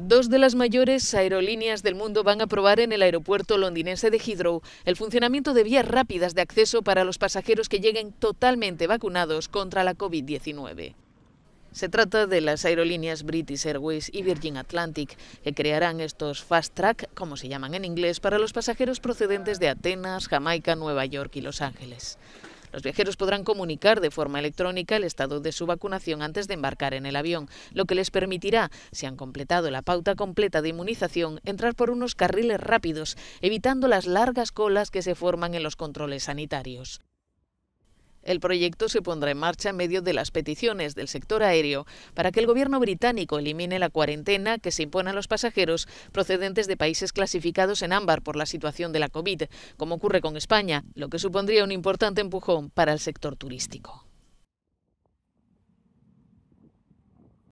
Dos de las mayores aerolíneas del mundo van a probar en el aeropuerto londinense de Heathrow el funcionamiento de vías rápidas de acceso para los pasajeros que lleguen totalmente vacunados contra la COVID-19. Se trata de las aerolíneas British Airways y Virgin Atlantic, que crearán estos fast track, como se llaman en inglés, para los pasajeros procedentes de Atenas, Jamaica, Nueva York y Los Ángeles. Los viajeros podrán comunicar de forma electrónica el estado de su vacunación antes de embarcar en el avión, lo que les permitirá, si han completado la pauta completa de inmunización, entrar por unos carriles rápidos, evitando las largas colas que se forman en los controles sanitarios. El proyecto se pondrá en marcha en medio de las peticiones del sector aéreo para que el gobierno británico elimine la cuarentena que se impone a los pasajeros procedentes de países clasificados en ámbar por la situación de la COVID, como ocurre con España, lo que supondría un importante empujón para el sector turístico.